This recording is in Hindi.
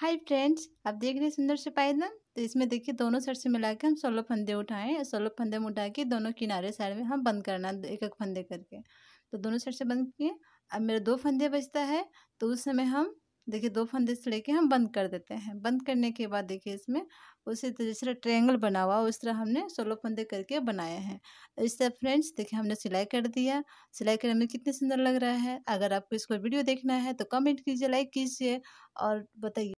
हाय फ्रेंड्स आप देख रहे हैं सुंदर से पायदान तो इसमें देखिए दोनों साइड से मिला के हम सोलह फंदे उठाएं और सोलह फंदे में उठा के दोनों किनारे साइड में हम बंद करना एक एक फंदे करके तो दोनों साइड से बंद किए अब मेरा दो फंदे बचता है तो उस समय हम देखिए दो फंदे से लेके हम बंद कर देते हैं बंद करने के बाद देखिए इसमें उसी तरह जिस तरह ट्रायंगल बना हुआ उस तरह हमने सोलह फंदे करके बनाए हैं तो इस तरह फ्रेंड्स देखिए हमने सिलाई कर दिया सिलाई करने में कितने सुंदर लग रहा है अगर आपको इसको वीडियो देखना है तो कमेंट कीजिए लाइक कीजिए और बताइए